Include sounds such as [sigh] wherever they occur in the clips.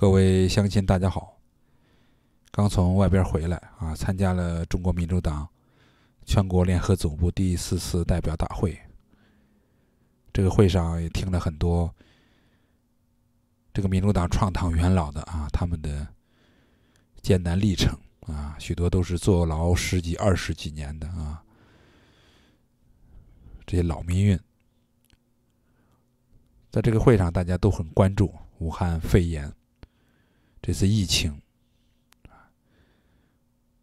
各位乡亲，大家好！刚从外边回来啊，参加了中国民主党全国联合总部第四次代表大会。这个会上也听了很多这个民主党创党元老的啊，他们的艰难历程啊，许多都是坐牢十几、二十几年的啊，这些老命运。在这个会上，大家都很关注武汉肺炎。这次疫情，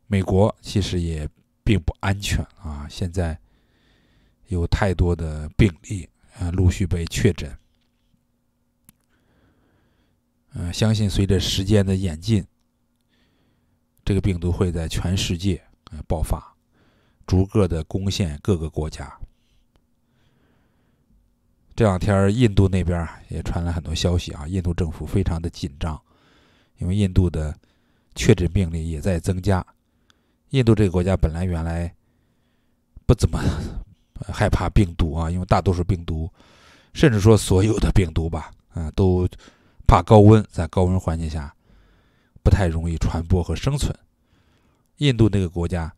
美国其实也并不安全啊！现在有太多的病例啊，陆续被确诊。嗯，相信随着时间的演进，这个病毒会在全世界爆发，逐个的攻陷各个国家。这两天，印度那边也传来很多消息啊，印度政府非常的紧张。因为印度的确诊病例也在增加，印度这个国家本来原来不怎么 [laughs] 害怕病毒啊，因为大多数病毒，甚至说所有的病毒吧，啊，都怕高温，在高温环境下不太容易传播和生存。印度那个国家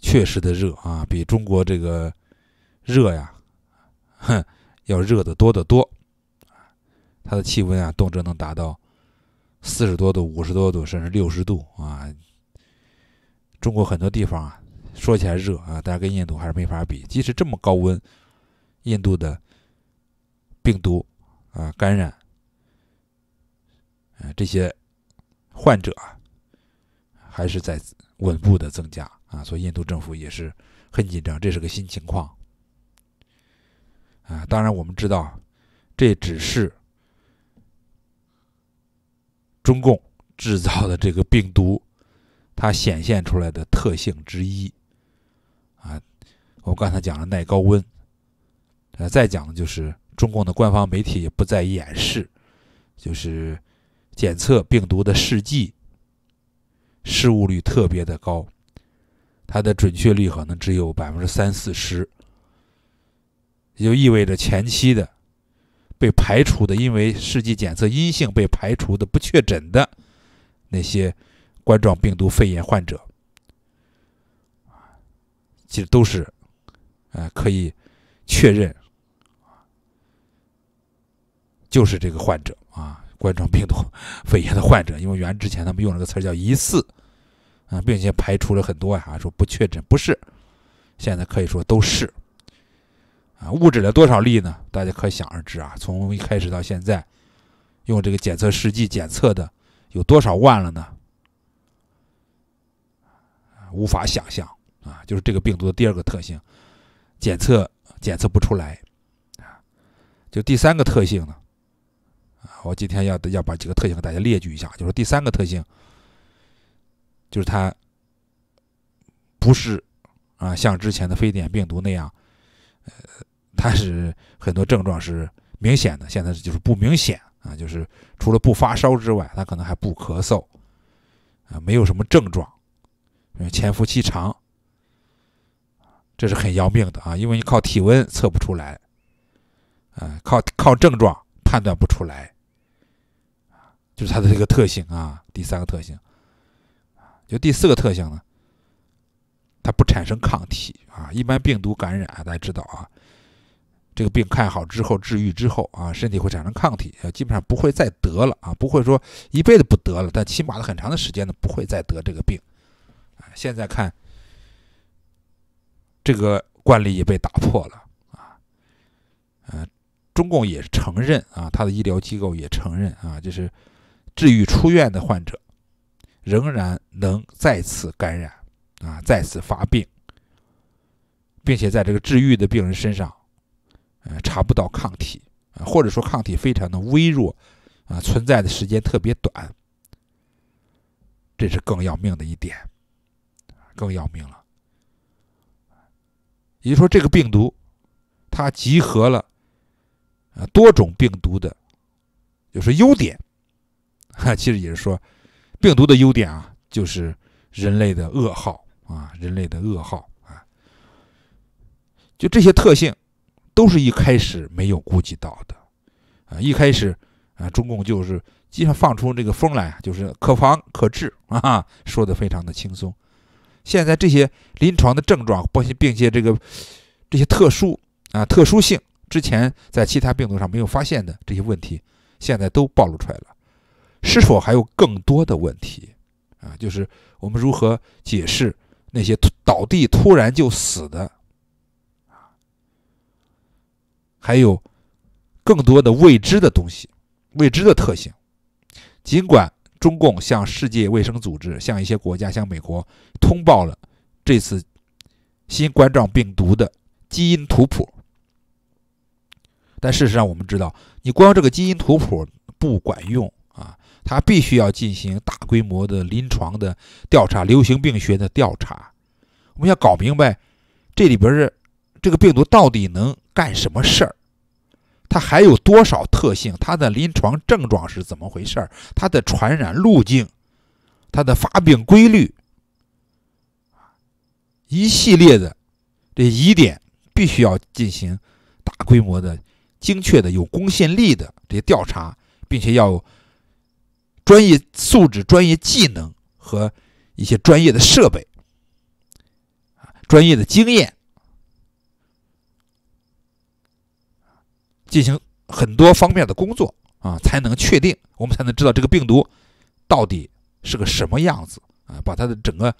确实的热啊，比中国这个热呀，哼，要热的多得多。它的气温啊，动辄能达到。四十多度、五十多度，甚至六十度啊！中国很多地方啊，说起来热啊，但是跟印度还是没法比。即使这么高温，印度的病毒啊感染，啊，这些患者啊，还是在稳步的增加啊。所以印度政府也是很紧张，这是个新情况啊。当然，我们知道这只是。中共制造的这个病毒，它显现出来的特性之一，啊，我们刚才讲了耐高温，呃，再讲就是中共的官方媒体也不再掩饰，就是检测病毒的试剂，失误率特别的高，它的准确率可能只有百分之三四十，也就意味着前期的。被排除的，因为试剂检测阴性被排除的、不确诊的那些冠状病毒肺炎患者啊，其实都是，呃，可以确认，就是这个患者啊，冠状病毒肺炎的患者，因为原之前他们用了个词儿叫疑似，啊，并且排除了很多啊，说不确诊不是，现在可以说都是。啊，物质了多少例呢？大家可想而知啊。从一开始到现在，用这个检测试剂检测的有多少万了呢？无法想象啊。就是这个病毒的第二个特性，检测检测不出来啊。就第三个特性呢，啊，我今天要要把几个特性给大家列举一下。就是第三个特性，就是它不是啊，像之前的非典病毒那样。呃，他是很多症状是明显的，现在就是不明显啊，就是除了不发烧之外，他可能还不咳嗽，啊，没有什么症状，潜伏期长，这是很要命的啊，因为你靠体温测不出来，啊，靠靠症状判断不出来，就是它的这个特性啊，第三个特性，就第四个特性呢。它不产生抗体啊，一般病毒感染，大家知道啊，这个病看好之后治愈之后啊，身体会产生抗体，基本上不会再得了啊，不会说一辈子不得了，但起码的很长的时间呢不会再得这个病。现在看，这个惯例也被打破了啊，呃，中共也承认啊，他的医疗机构也承认啊，就是治愈出院的患者仍然能再次感染。啊，再次发病，并且在这个治愈的病人身上，呃，查不到抗体，或者说抗体非常的微弱，啊，存在的时间特别短，这是更要命的一点，更要命了。也就是说，这个病毒它集合了啊多种病毒的，就是优点，哈，[laughs] 其实也是说，病毒的优点啊，就是人类的噩耗。啊，人类的噩耗啊！就这些特性，都是一开始没有估计到的啊。一开始啊，中共就是经常放出这个风来，就是可防可治 [laughs] 啊，说的非常的轻松。现在这些临床的症状，包括并且这个这些特殊啊特殊性，之前在其他病毒上没有发现的这些问题，现在都暴露出来了。是否还有更多的问题啊？就是我们如何解释？那些倒地突然就死的，啊，还有更多的未知的东西，未知的特性。尽管中共向世界卫生组织、向一些国家、向美国通报了这次新冠状病毒的基因图谱，但事实上我们知道，你光这个基因图谱不管用。他必须要进行大规模的临床的调查、流行病学的调查。我们要搞明白，这里边是这个病毒到底能干什么事儿，它还有多少特性，它的临床症状是怎么回事儿，它的传染路径，它的发病规律，啊，一系列的这疑点必须要进行大规模的、精确的、有公信力的这些调查，并且要。专业素质、专业技能和一些专业的设备啊，专业的经验，进行很多方面的工作啊，才能确定我们才能知道这个病毒到底是个什么样子啊，把它的整个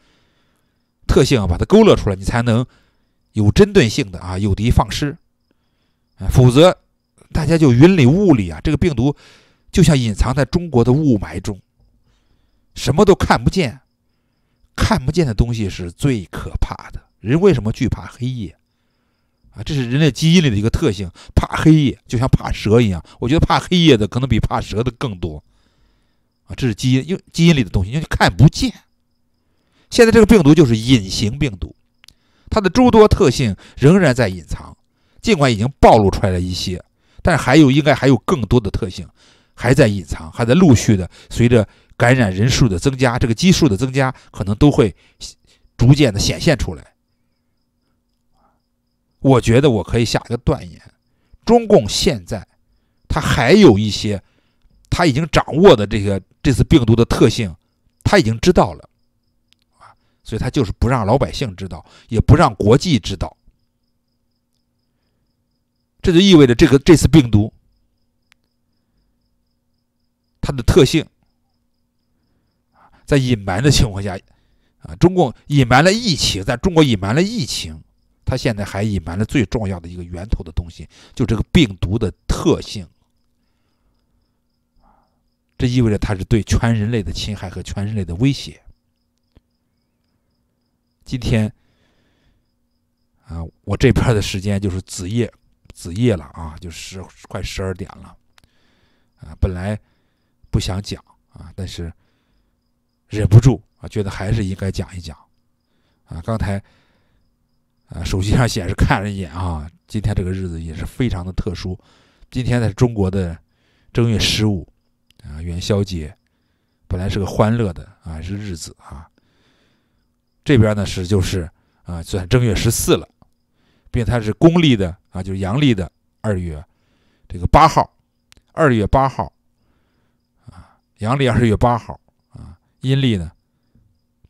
特性啊把它勾勒出来，你才能有针对性的啊有的放矢啊，否则大家就云里雾里啊，这个病毒。就像隐藏在中国的雾霾中，什么都看不见。看不见的东西是最可怕的。人为什么惧怕黑夜？啊，这是人类基因里的一个特性，怕黑夜就像怕蛇一样。我觉得怕黑夜的可能比怕蛇的更多。啊，这是基因，因基因里的东西，因为看不见。现在这个病毒就是隐形病毒，它的诸多特性仍然在隐藏，尽管已经暴露出来了一些，但是还有应该还有更多的特性。还在隐藏，还在陆续的随着感染人数的增加，这个基数的增加，可能都会逐渐的显现出来。我觉得我可以下一个断言：，中共现在他还有一些他已经掌握的这个这次病毒的特性，他已经知道了，啊，所以他就是不让老百姓知道，也不让国际知道。这就意味着这个这次病毒。它的特性在隐瞒的情况下，啊，中共隐瞒了疫情，在中国隐瞒了疫情，它现在还隐瞒了最重要的一个源头的东西，就这个病毒的特性，这意味着它是对全人类的侵害和全人类的威胁。今天，啊，我这边的时间就是子夜，子夜了啊，就十快十二点了，啊，本来。不想讲啊，但是忍不住啊，觉得还是应该讲一讲啊。刚才啊，手机上显示看了一眼啊，今天这个日子也是非常的特殊。今天是中国的正月十五啊，元宵节，本来是个欢乐的啊是日子啊。这边呢是就是啊，转正月十四了，并且它是公历的啊，就是阳历的二月这个八号，二月八号。阳历二月八号，啊，阴历呢，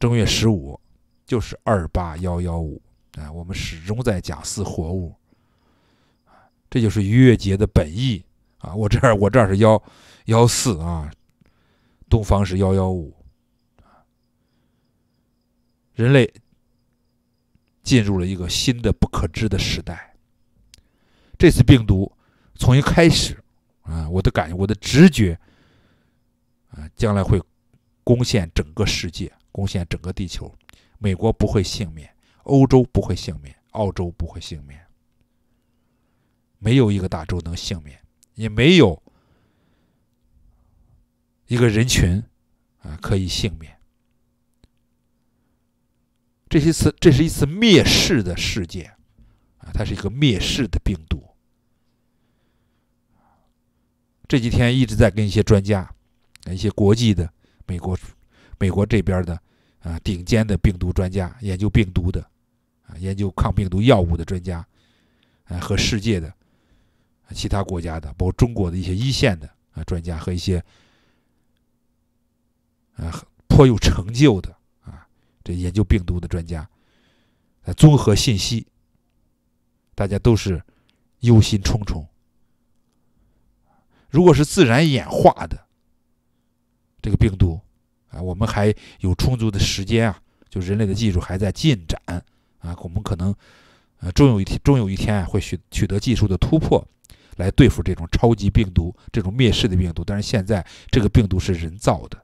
正月十五，就是二八幺幺五，啊。我们始终在讲四活物，这就是月节的本意啊。我这儿我这儿是幺幺四啊，东方是幺幺五，啊，人类进入了一个新的不可知的时代。这次病毒从一开始，啊，我的感，我的直觉。啊，将来会攻陷整个世界，攻陷整个地球，美国不会幸免，欧洲不会幸免，澳洲不会幸免，没有一个大洲能幸免，也没有一个人群啊可以幸免。这次，这是一次灭世的事件啊，它是一个灭世的病毒。这几天一直在跟一些专家。一些国际的美国、美国这边的啊顶尖的病毒专家，研究病毒的啊，研究抗病毒药物的专家，啊和世界的其他国家的，包括中国的一些一线的啊专家和一些啊颇有成就的啊这研究病毒的专家，啊综合信息，大家都是忧心忡忡。如果是自然演化的。这个病毒，啊，我们还有充足的时间啊，就人类的技术还在进展啊，我们可能，呃，终有一天，终有一天会取取得技术的突破，来对付这种超级病毒、这种灭世的病毒。但是现在，这个病毒是人造的，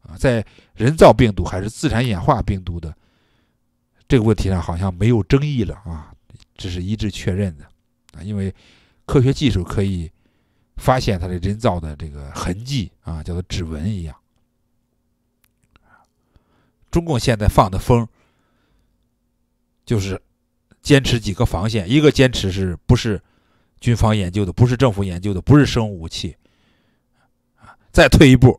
啊，在人造病毒还是自然演化病毒的这个问题上，好像没有争议了啊，这是一致确认的啊，因为科学技术可以。发现它的人造的这个痕迹啊，叫做指纹一样。中共现在放的风，就是坚持几个防线：，一个坚持是不是军方研究的，不是政府研究的，不是生物武器啊；再退一步，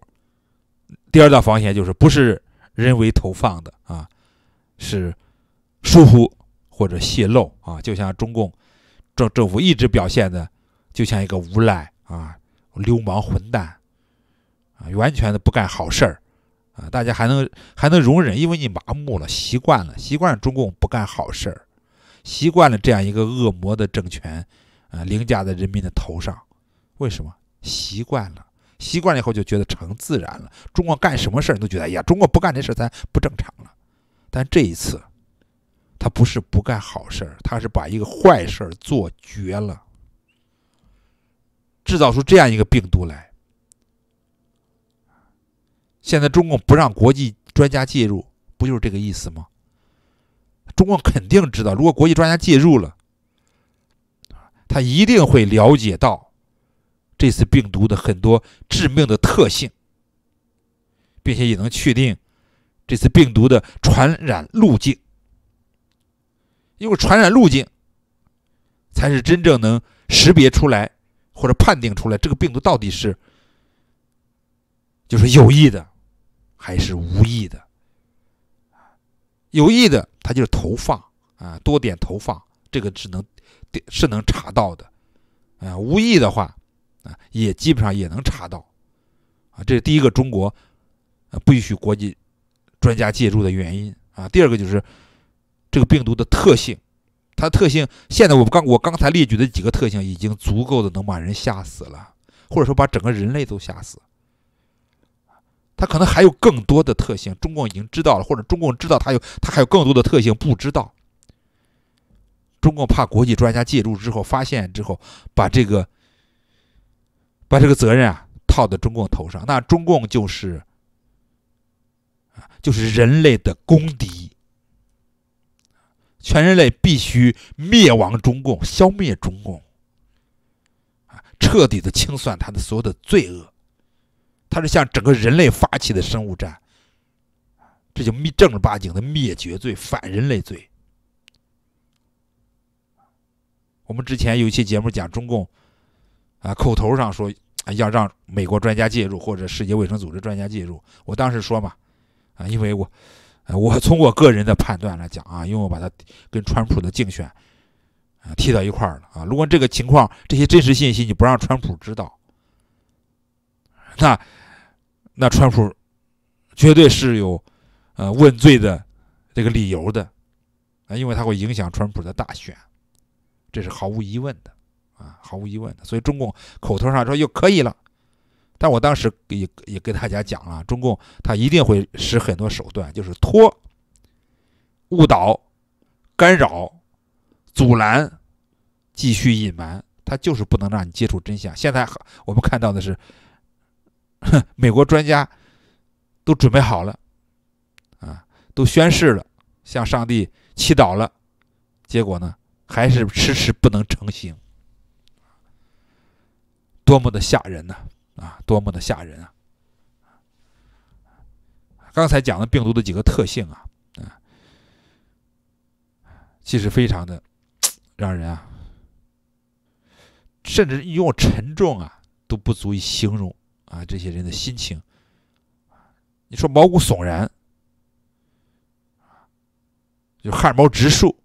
第二道防线就是不是人为投放的啊，是疏忽或者泄露啊，就像中共政政府一直表现的，就像一个无赖。啊，流氓混蛋，啊，完全的不干好事儿，啊，大家还能还能容忍，因为你麻木了，习惯了，习惯了中共不干好事儿，习惯了这样一个恶魔的政权，啊，凌驾在人民的头上，为什么？习惯了，习惯了以后就觉得成自然了。中国干什么事儿，都觉得，哎呀，中国不干这事咱不正常了。但这一次，他不是不干好事儿，他是把一个坏事儿做绝了。制造出这样一个病毒来，现在中共不让国际专家介入，不就是这个意思吗？中共肯定知道，如果国际专家介入了，他一定会了解到这次病毒的很多致命的特性，并且也能确定这次病毒的传染路径，因为传染路径才是真正能识别出来。或者判定出来这个病毒到底是就是有意的还是无意的，有意的它就是投放啊，多点投放，这个是能是能查到的啊，无意的话啊也基本上也能查到啊。这是第一个，中国不允许国际专家介入的原因啊。第二个就是这个病毒的特性。它特性，现在我们刚我刚才列举的几个特性已经足够的能把人吓死了，或者说把整个人类都吓死。它可能还有更多的特性，中共已经知道了，或者中共知道它有它还有更多的特性不知道。中共怕国际专家介入之后发现之后，把这个把这个责任啊套到中共头上，那中共就是就是人类的公敌。全人类必须灭亡中共，消灭中共，啊，彻底的清算他的所有的罪恶，他是向整个人类发起的生物战，这就密，正儿八经的灭绝罪、反人类罪。我们之前有一期节目讲中共，啊，口头上说要让美国专家介入或者世界卫生组织专家介入，我当时说嘛，啊，因为我。呃，我从 [laughs] 我个人的判断来讲啊，因为我把它跟川普的竞选啊踢到一块儿了啊。如果这个情况这些真实信息你不让川普知道，那那川普绝对是有呃问罪的这个理由的啊，因为它会影响川普的大选，这是毫无疑问的啊，毫无疑问的。所以中共口头上说又可以了。但我当时也也给大家讲了，中共他一定会使很多手段，就是拖、误导、干扰、阻拦、继续隐瞒，他就是不能让你接触真相。现在我们看到的是，[laughs] 美国专家都准备好了，啊，都宣誓了，向上帝祈祷了，结果呢，还是迟迟不能成型，多么的吓人呢！啊，多么的吓人啊！刚才讲的病毒的几个特性啊，啊，其实非常的让人啊，甚至用沉重啊都不足以形容啊这些人的心情。你说毛骨悚然，就汗毛直竖，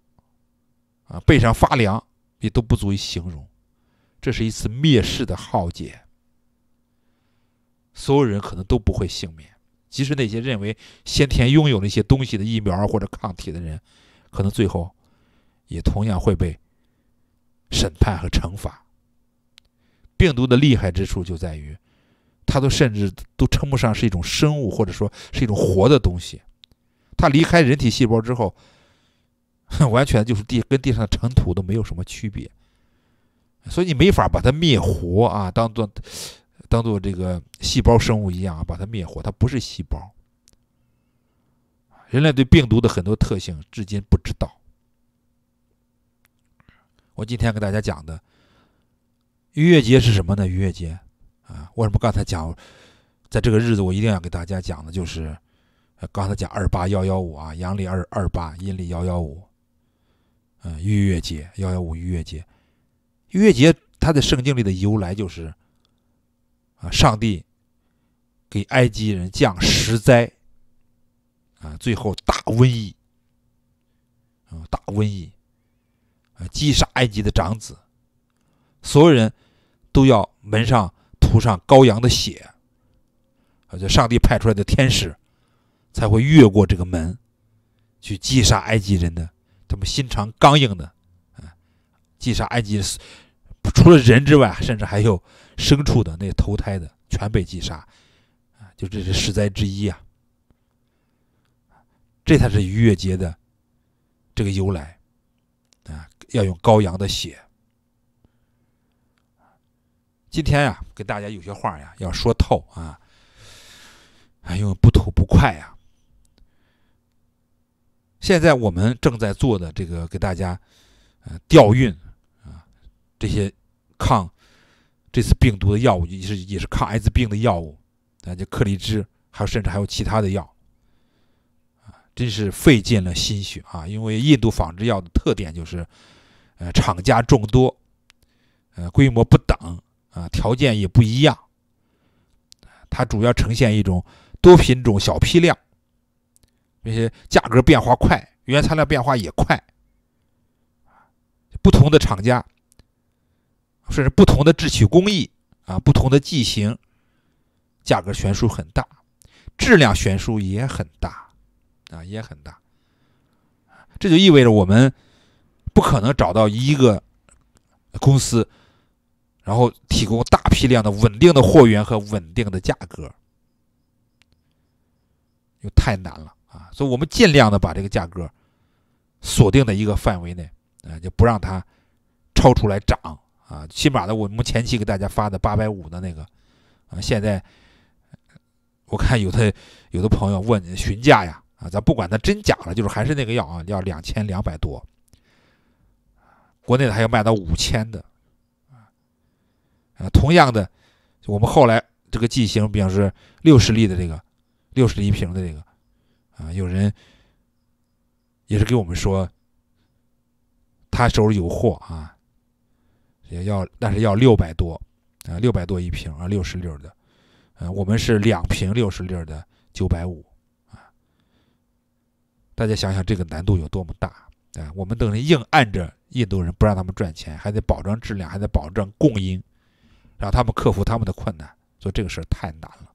啊，背上发凉也都不足以形容。这是一次灭世的浩劫。所有人可能都不会幸免，即使那些认为先天拥有了一些东西的疫苗或者抗体的人，可能最后也同样会被审判和惩罚。病毒的厉害之处就在于，它都甚至都称不上是一种生物或者说是一种活的东西，它离开人体细胞之后，[laughs] 完全就是地跟地上的尘土都没有什么区别，所以你没法把它灭活啊，当做。当做这个细胞生物一样啊，把它灭活，它不是细胞。人类对病毒的很多特性至今不知道。我今天给大家讲的，逾越节是什么呢？逾越节啊，为什么刚才讲在这个日子，我一定要给大家讲的就是刚才讲二八幺幺五啊，阳历二二八，阴历幺幺五，嗯，逾越节幺幺五，逾越节，逾越节它的圣经里的由来就是。啊！上帝给埃及人降十灾，啊，最后大瘟疫，啊，大瘟疫，啊，击杀埃及的长子，所有人都要门上涂上羔羊的血，而且上帝派出来的天使才会越过这个门去击杀埃及人的，他们心肠刚硬的，啊，击杀埃及除了人之外，甚至还有。牲畜的那投胎的全被击杀，啊，就这是十灾之一啊，这才是逾越节的这个由来啊，要用羔羊的血。今天呀，给大家有些话呀要说透啊，哎呦，不吐不快呀。现在我们正在做的这个给大家呃调运啊，这些抗。这次病毒的药物也是也是抗艾滋病的药物，啊，就克力芝，还有甚至还有其他的药，啊，真是费尽了心血啊！因为印度仿制药的特点就是，呃，厂家众多，呃，规模不等，啊，条件也不一样，它主要呈现一种多品种、小批量，并些价格变化快，原材料变化也快，不同的厂家。甚至不同的制取工艺啊，不同的剂型，价格悬殊很大，质量悬殊也很大啊，也很大。这就意味着我们不可能找到一个公司，然后提供大批量的稳定的货源和稳定的价格，又太难了啊！所以，我们尽量的把这个价格锁定在一个范围内，啊，就不让它超出来涨。啊，起码的，我们前期给大家发的八百五的那个，啊，现在我看有的有的朋友问询价呀，啊，咱不管它真假了，就是还是那个药啊，要两千两百多，国内的还要卖到五千的，啊，同样的，我们后来这个剂型，比方说六十粒的这个，六十粒瓶的这个，啊，有人也是给我们说，他手里有货啊。也要，但是要六百多，呃，六百多一瓶啊，六十粒的，呃，我们是两瓶六十粒的九百五啊。大家想想这个难度有多么大啊！我们等于硬按着印度人不让他们赚钱，还得保证质量，还得保证供应，让他们克服他们的困难，做这个事儿太难了。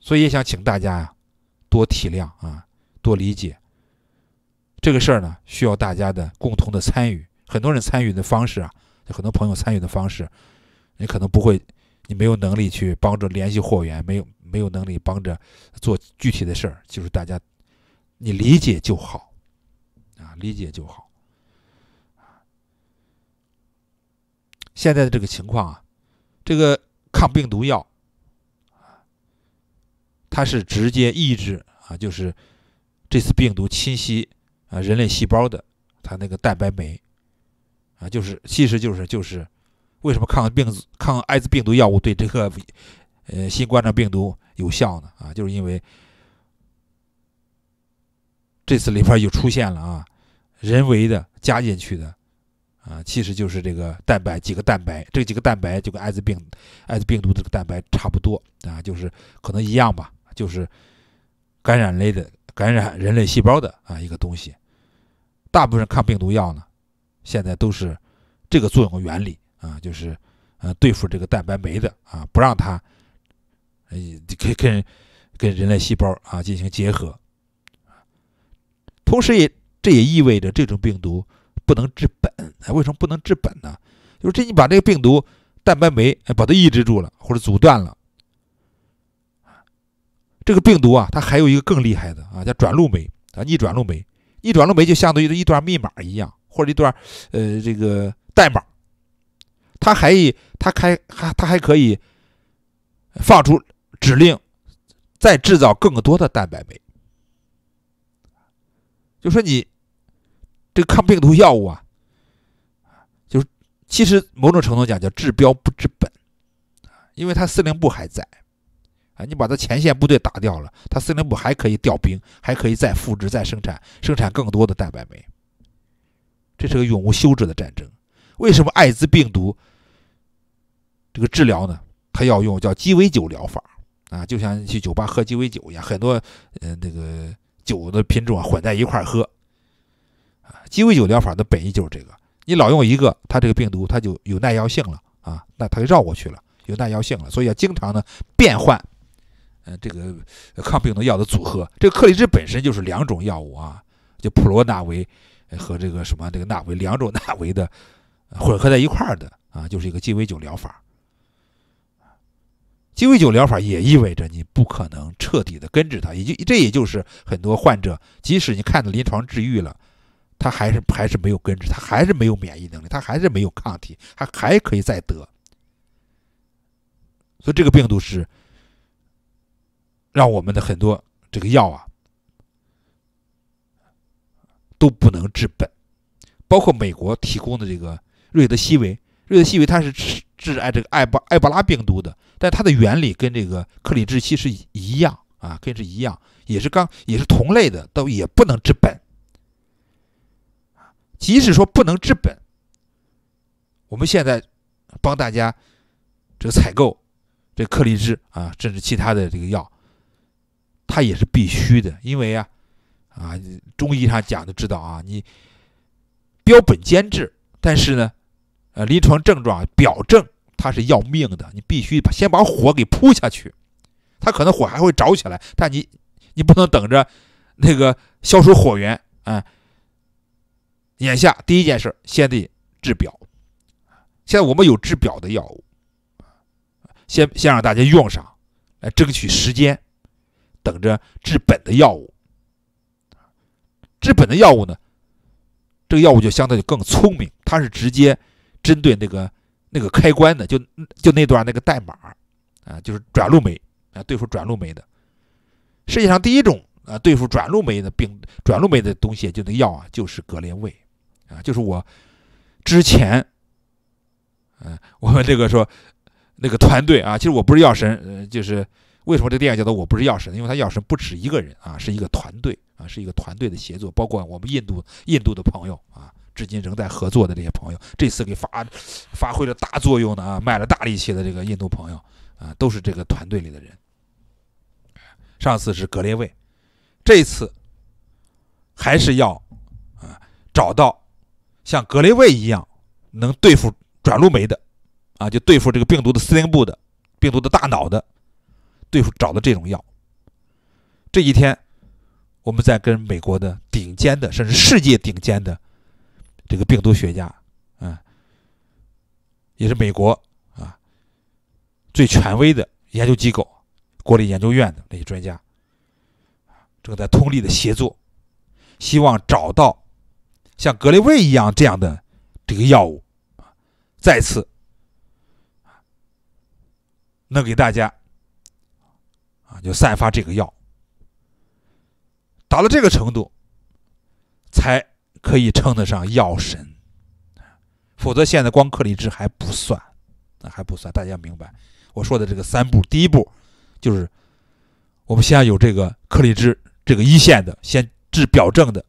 所以也想请大家呀，多体谅啊，多理解。这个事儿呢，需要大家的共同的参与。很多人参与的方式啊，很多朋友参与的方式，你可能不会，你没有能力去帮助联系货源，没有没有能力帮着做具体的事儿，就是大家你理解就好啊，理解就好啊。现在的这个情况啊，这个抗病毒药啊，它是直接抑制啊，就是这次病毒侵袭啊人类细胞的它那个蛋白酶。啊，就是其实就是就是，为什么抗病抗艾滋病毒药物对这个呃新冠状病毒有效呢？啊，就是因为这次里边就出现了啊，人为的加进去的，啊，其实就是这个蛋白几个蛋白，这几个蛋白就跟艾滋病、艾滋病毒这个蛋白差不多啊，就是可能一样吧，就是感染类的、感染人类细胞的啊一个东西。大部分抗病毒药呢。现在都是这个作用原理啊，就是呃对付这个蛋白酶的啊，不让它呃可以跟跟人类细胞啊进行结合。同时，也这也意味着这种病毒不能治本。为什么不能治本呢？就是这你把这个病毒蛋白酶把它抑制住了或者阻断了，这个病毒啊它还有一个更厉害的啊叫转录酶啊逆转录酶，逆转录酶就相当于一段密码一样。或者一段呃这个代码，它还它还还它还可以放出指令，再制造更多的蛋白酶。就说你这抗病毒药物啊，就是其实某种程度讲叫治标不治本，因为它司令部还在啊，你把它前线部队打掉了，它司令部还可以调兵，还可以再复制、再生产，生产更多的蛋白酶。这是个永无休止的战争，为什么艾滋病毒这个治疗呢？它要用叫鸡尾酒疗法啊，就像去酒吧喝鸡尾酒一样，很多嗯那个酒的品种啊混在一块儿喝啊。鸡尾酒疗法的本意就是这个，你老用一个，它这个病毒它就有耐药性了啊，那它就绕过去了，有耐药性了，所以要经常呢变换嗯这个抗病毒药的组合。这个克里芝本身就是两种药物啊，就普罗纳维。和这个什么这个纳维两种纳维的混合在一块儿的啊，就是一个鸡尾酒疗法。鸡尾酒疗法也意味着你不可能彻底的根治它，也就这也就是很多患者，即使你看到临床治愈了，他还是还是没有根治，他还是没有免疫能力，他还是没有抗体，还还可以再得。所以这个病毒是让我们的很多这个药啊。都不能治本，包括美国提供的这个瑞德西韦，瑞德西韦它是治治爱这个埃巴埃博拉病毒的，但它的原理跟这个克里治西是一样啊，跟是一样，也是刚也是同类的，都也不能治本。即使说不能治本，我们现在帮大家这个采购这克里治啊，甚至其他的这个药，它也是必须的，因为啊。啊，中医上讲的知道啊，你标本兼治，但是呢，呃，临床症状表症它是要命的，你必须把先把火给扑下去，它可能火还会着起来，但你你不能等着那个消除火源，啊。眼下第一件事先得治表，现在我们有治表的药物，先先让大家用上，来争取时间，等着治本的药物。治本的药物呢，这个药物就相对就更聪明，它是直接针对那个那个开关的，就就那段那个代码啊，就是转录酶啊，对付转录酶的。世界上第一种啊对付转录酶的病，转录酶的东西，就那药啊，就是格列卫啊，就是我之前，嗯，我们这个说那个团队啊，其实我不是药神，呃，就是。为什么这电影叫做我不是药神因为他药神不止一个人啊，是一个团队啊，是一个团队的协作，包括我们印度印度的朋友啊，至今仍在合作的这些朋友，这次给发发挥了大作用的啊，卖了大力气的这个印度朋友啊，都是这个团队里的人。上次是格列卫，这次还是要啊找到像格列卫一样能对付转录酶的啊，就对付这个病毒的司令部的病毒的大脑的。对付找的这种药，这几天我们在跟美国的顶尖的，甚至世界顶尖的这个病毒学家，嗯，也是美国啊最权威的研究机构国立研究院的那些专家啊，正在通力的协作，希望找到像格雷卫一样这样的这个药物，再次能给大家。就散发这个药，达到这个程度，才可以称得上药神。否则现在光克利芝还不算，那还不算。大家明白我说的这个三步，第一步就是我们先有这个克利芝，这个一线的先治表症的，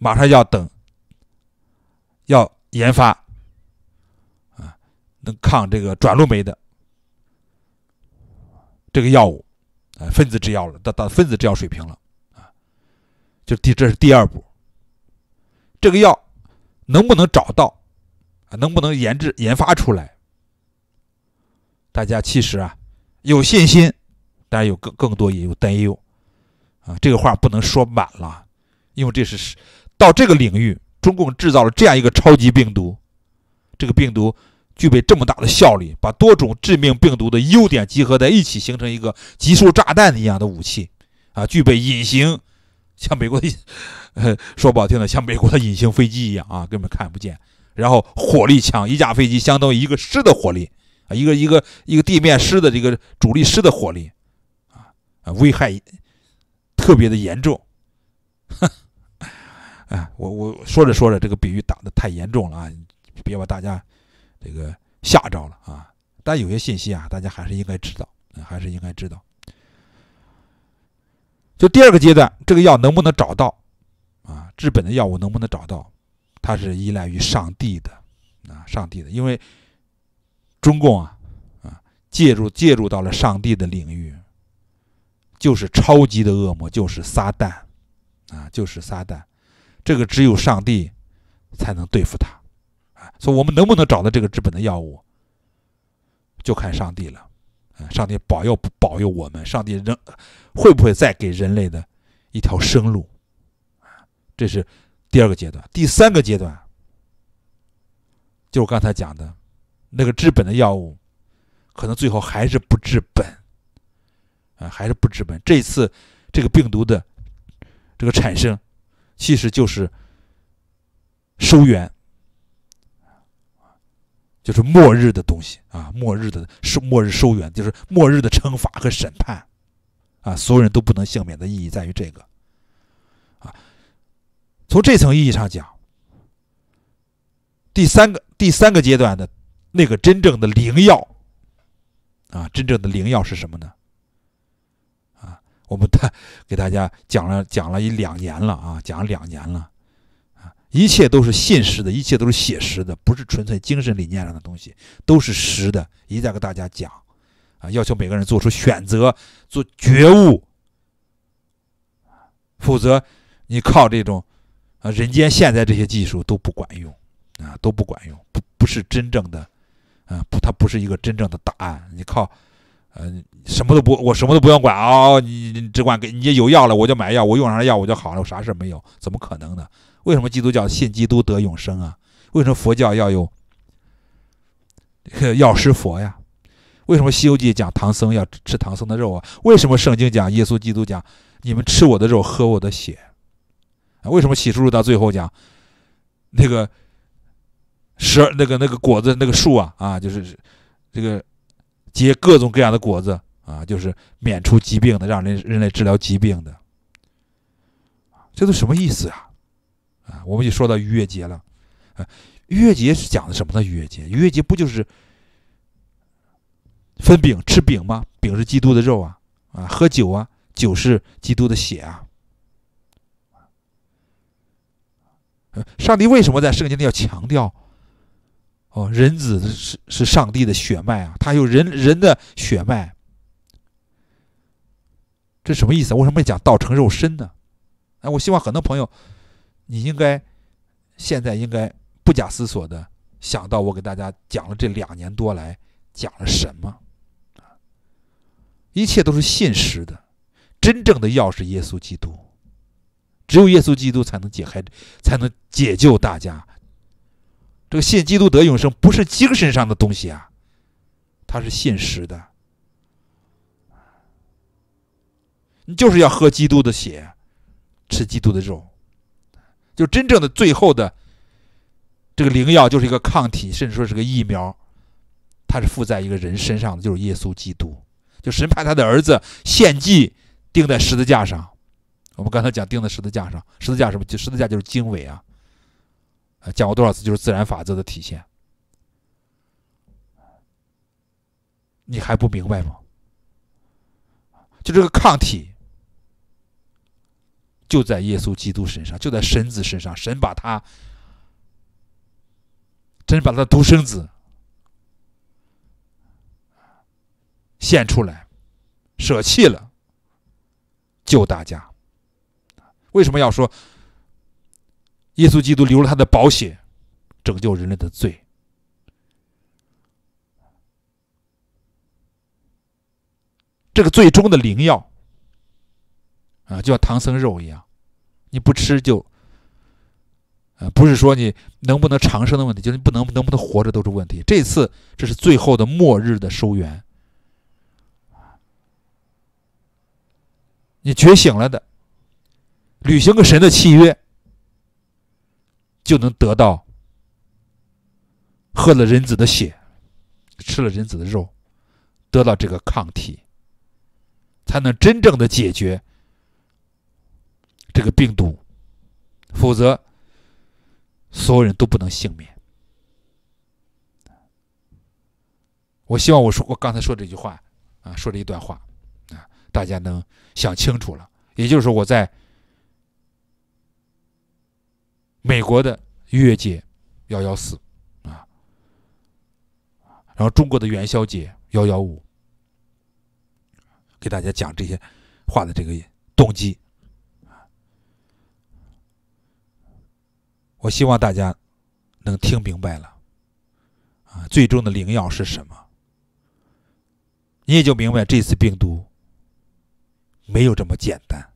马上要等要研发啊，能抗这个转录酶的。这个药物，哎，分子制药了，到到分子制药水平了，啊，就第这是第二步。这个药能不能找到，能不能研制研发出来？大家其实啊，有信心，但有更更多也有担忧，啊，这个话不能说满了，因为这是到这个领域，中共制造了这样一个超级病毒，这个病毒。具备这么大的效力，把多种致命病毒的优点集合在一起，形成一个集束炸弹一样的武器，啊，具备隐形，像美国的，说不好听的，像美国的隐形飞机一样啊，根本看不见。然后火力强，一架飞机相当于一个师的火力，啊，一个一个一个地面师的这个主力师的火力，啊啊，危害特别的严重。哼，哎，我我说着说着，这个比喻打的太严重了啊，别把大家。这个吓着了啊！但有些信息啊，大家还是应该知道，还是应该知道。就第二个阶段，这个药能不能找到啊？治本的药物能不能找到？它是依赖于上帝的啊！上帝的，因为中共啊啊，介入介入到了上帝的领域，就是超级的恶魔，就是撒旦啊，就是撒旦。这个只有上帝才能对付他。说我们能不能找到这个治本的药物，就看上帝了。上帝保佑保佑我们，上帝仍会不会再给人类的一条生路？这是第二个阶段。第三个阶段，就是刚才讲的，那个治本的药物，可能最后还是不治本。啊，还是不治本。这次这个病毒的这个产生，其实就是收源。就是末日的东西啊，末日的收末日收援，就是末日的惩罚和审判啊，所有人都不能幸免的意义在于这个啊。从这层意义上讲，第三个第三个阶段的那个真正的灵药啊，真正的灵药是什么呢？啊，我们他 [laughs] 给大家讲了讲了一两年了啊，讲了两年了。一切都是现实的，一切都是写实的，不是纯粹精神理念上的东西，都是实的。一再跟大家讲，啊，要求每个人做出选择，做觉悟，否则你靠这种，啊，人间现在这些技术都不管用，啊，都不管用，不不是真正的，啊，不，它不是一个真正的答案，你靠。嗯，什么都不我什么都不用管哦，你你只管给你有药了我就买药，我用上了药我就好了，我啥事没有，怎么可能呢？为什么基督教信基督得永生啊？为什么佛教要有 [laughs] 药师佛呀？为什么《西游记》讲唐僧要吃唐僧的肉啊？为什么圣经讲耶稣基督讲你们吃我的肉喝我的血啊？为什么《启示录》到最后讲那个十二那个那个果子那个树啊啊就是这个。结各种各样的果子啊，就是免除疾病的，让人人类治疗疾病的，这都什么意思啊？啊，我们就说到逾越节了，啊，逾越节是讲的什么呢？逾越节，逾越节不就是分饼吃饼吗？饼是基督的肉啊，啊，喝酒啊，酒是基督的血啊。上帝为什么在圣经里要强调？哦，人子是是上帝的血脉啊，他有人人的血脉。这什么意思？为什么讲道成肉身呢？哎，我希望很多朋友，你应该现在应该不假思索的想到我给大家讲了这两年多来讲了什么？一切都是信实的，真正的药是耶稣基督，只有耶稣基督才能解开，才能解救大家。这个信基督得永生不是精神上的东西啊，它是现实的。你就是要喝基督的血，吃基督的肉，就真正的最后的这个灵药，就是一个抗体，甚至说是个疫苗，它是附在一个人身上的，就是耶稣基督。就神派他的儿子献祭，钉在十字架上。我们刚才讲钉在十字架上，十字架什么？就十字架就是经纬啊。讲过多少次，就是自然法则的体现，你还不明白吗？就这个抗体，就在耶稣基督身上，就在神子身上，神把他，真把他独生子献出来，舍弃了，救大家。为什么要说？耶稣基督流了他的宝血，拯救人类的罪。这个最终的灵药，啊，就像唐僧肉一样，你不吃就，啊，不是说你能不能长生的问题，就是不能能不能活着都是问题。这次这是最后的末日的收圆，你觉醒了的，履行个神的契约。就能得到，喝了人子的血，吃了人子的肉，得到这个抗体，才能真正的解决这个病毒，否则所有人都不能幸免。我希望我说我刚才说这句话啊，说这一段话啊，大家能想清楚了。也就是说，我在。美国的月界幺幺四，啊，然后中国的元宵节，幺幺五，给大家讲这些话的这个动机，我希望大家能听明白了，啊，最终的灵药是什么？你也就明白这次病毒没有这么简单。